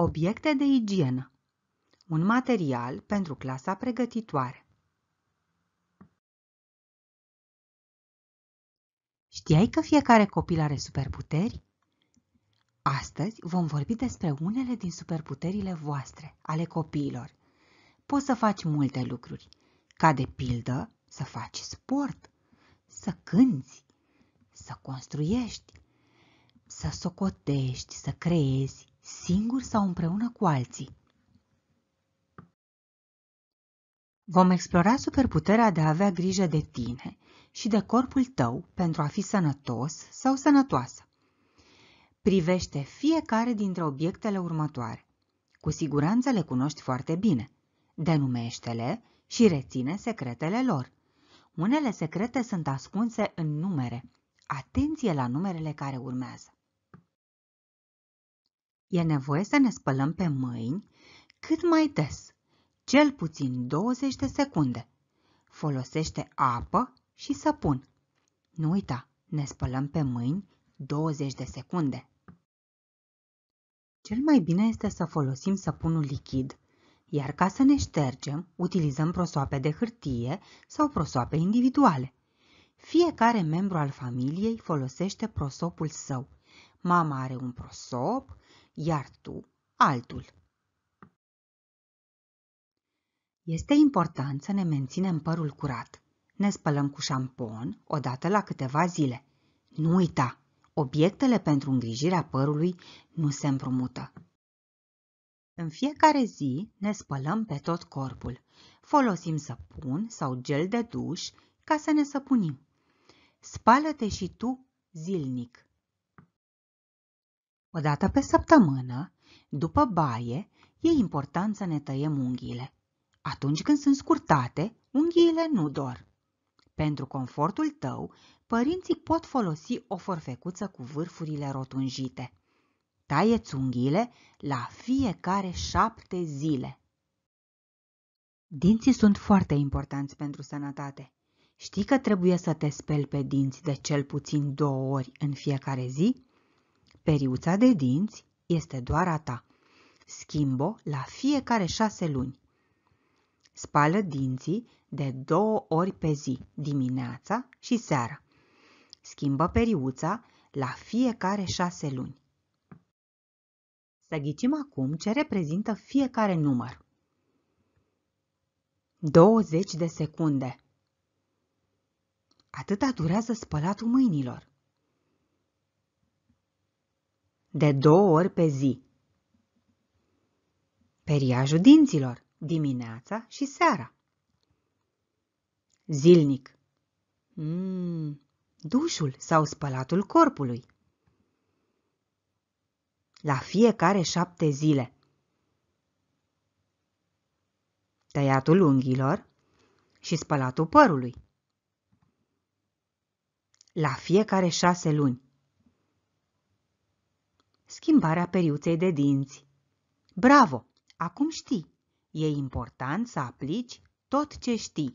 Obiecte de igienă. Un material pentru clasa pregătitoare. Știai că fiecare copil are superputeri? Astăzi vom vorbi despre unele din superputerile voastre, ale copiilor. Poți să faci multe lucruri, ca de pildă să faci sport, să cânți, să construiești, să socotești, să creezi, singur sau împreună cu alții. Vom explora superputerea de a avea grijă de tine și de corpul tău pentru a fi sănătos sau sănătoasă. Privește fiecare dintre obiectele următoare. Cu siguranță le cunoști foarte bine. Denumește-le și reține secretele lor. Unele secrete sunt ascunse în numere. Atenție la numerele care urmează. E nevoie să ne spălăm pe mâini cât mai des, cel puțin 20 de secunde. Folosește apă și săpun. Nu uita, ne spălăm pe mâini 20 de secunde. Cel mai bine este să folosim săpunul lichid, iar ca să ne ștergem, utilizăm prosoape de hârtie sau prosoape individuale. Fiecare membru al familiei folosește prosopul său. Mama are un prosop, iar tu altul. Este important să ne menținem părul curat. Ne spălăm cu șampon o dată la câteva zile. Nu uita, obiectele pentru îngrijirea părului nu se împrumută. În fiecare zi ne spălăm pe tot corpul. Folosim săpun sau gel de duș ca să ne săpunim. Spală-te și tu zilnic. O dată pe săptămână, după baie, e important să ne tăiem unghiile. Atunci când sunt scurtate, unghiile nu dor. Pentru confortul tău, părinții pot folosi o forfecuță cu vârfurile rotunjite. Taieți unghiile la fiecare șapte zile. Dinții sunt foarte importanți pentru sănătate. Știi că trebuie să te speli pe dinți de cel puțin două ori în fiecare zi? Periuța de dinți este doar a ta. Schimbo la fiecare șase luni. Spală dinții de două ori pe zi, dimineața și seara. Schimbă periuța la fiecare șase luni. Să ghicim acum ce reprezintă fiecare număr. 20 de secunde. Atâta durează spălatul mâinilor de două ori pe zi. Periajul dinților, dimineața și seara. Zilnic. Mm, dușul sau spălatul corpului. La fiecare șapte zile. Tăiatul unghiilor și spălatul părului. La fiecare șase luni schimbarea periuței de dinți. Bravo! Acum știi! E important să aplici tot ce știi.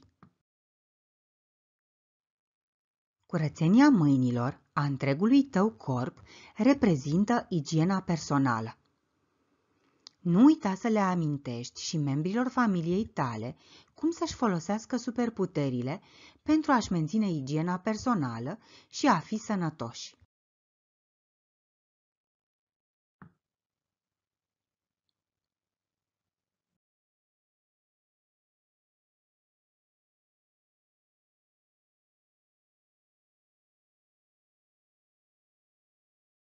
Curățenia mâinilor a întregului tău corp reprezintă igiena personală. Nu uita să le amintești și membrilor familiei tale cum să-și folosească superputerile pentru a-și menține igiena personală și a fi sănătoși.